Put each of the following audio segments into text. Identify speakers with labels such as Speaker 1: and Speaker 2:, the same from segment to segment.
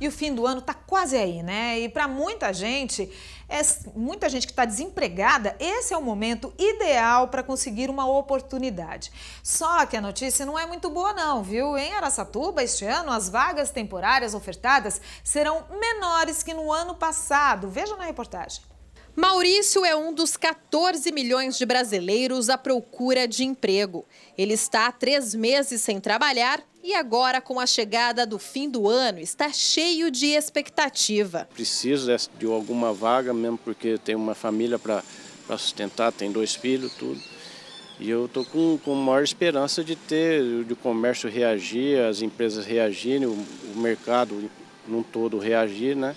Speaker 1: E o fim do ano está quase aí, né? E para muita gente, é, muita gente que está desempregada, esse é o momento ideal para conseguir uma oportunidade. Só que a notícia não é muito boa não, viu? Em Aracatuba este ano, as vagas temporárias ofertadas serão menores que no ano passado. Veja na reportagem. Maurício é um dos 14 milhões de brasileiros à procura de emprego. Ele está há três meses sem trabalhar e agora, com a chegada do fim do ano, está cheio de expectativa.
Speaker 2: Preciso de alguma vaga, mesmo porque tenho uma família para sustentar, tem dois filhos, tudo. E eu estou com, com maior esperança de ter, de o comércio reagir, as empresas reagirem, o, o mercado num todo reagir, né?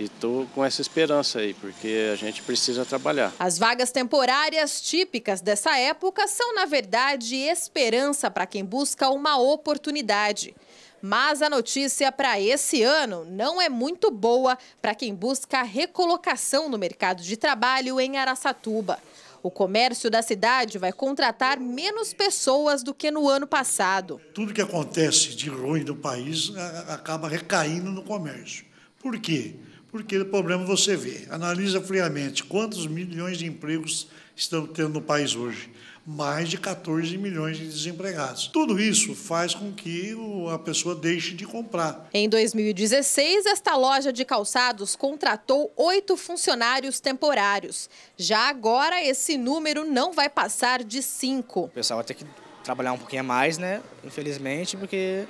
Speaker 2: E estou com essa esperança aí, porque a gente precisa trabalhar.
Speaker 1: As vagas temporárias típicas dessa época são, na verdade, esperança para quem busca uma oportunidade. Mas a notícia para esse ano não é muito boa para quem busca recolocação no mercado de trabalho em Araçatuba. O comércio da cidade vai contratar menos pessoas do que no ano passado.
Speaker 3: Tudo que acontece de ruim no país é, acaba recaindo no comércio. Por quê? Porque o problema você vê, analisa friamente quantos milhões de empregos estão tendo no país hoje. Mais de 14 milhões de desempregados. Tudo isso faz com que a pessoa deixe de comprar.
Speaker 1: Em 2016, esta loja de calçados contratou oito funcionários temporários. Já agora, esse número não vai passar de cinco. O pessoal vai ter que trabalhar um pouquinho a mais, né? Infelizmente, porque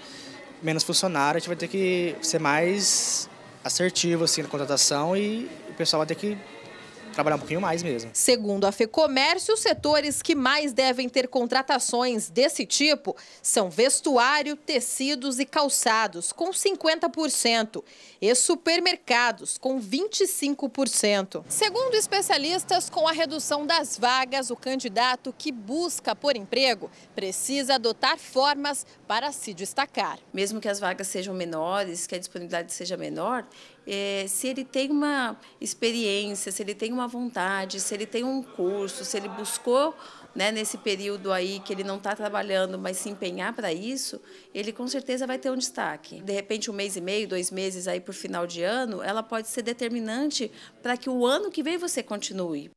Speaker 1: menos funcionário, a gente vai ter que ser mais assertivo assim, na contratação e o pessoal vai ter que trabalhar um pouquinho mais mesmo. Segundo a FEComércio, os setores que mais devem ter contratações desse tipo são vestuário, tecidos e calçados, com 50%, e supermercados, com 25%. Segundo especialistas, com a redução das vagas, o candidato que busca por emprego precisa adotar formas para se destacar. Mesmo que as vagas sejam menores,
Speaker 4: que a disponibilidade seja menor, é, se ele tem uma experiência, se ele tem uma vontade, se ele tem um curso, se ele buscou né, nesse período aí que ele não está trabalhando, mas se empenhar para isso, ele com certeza vai ter um destaque. De repente, um mês e meio, dois meses aí por final de ano, ela pode ser determinante para que o ano que vem você continue.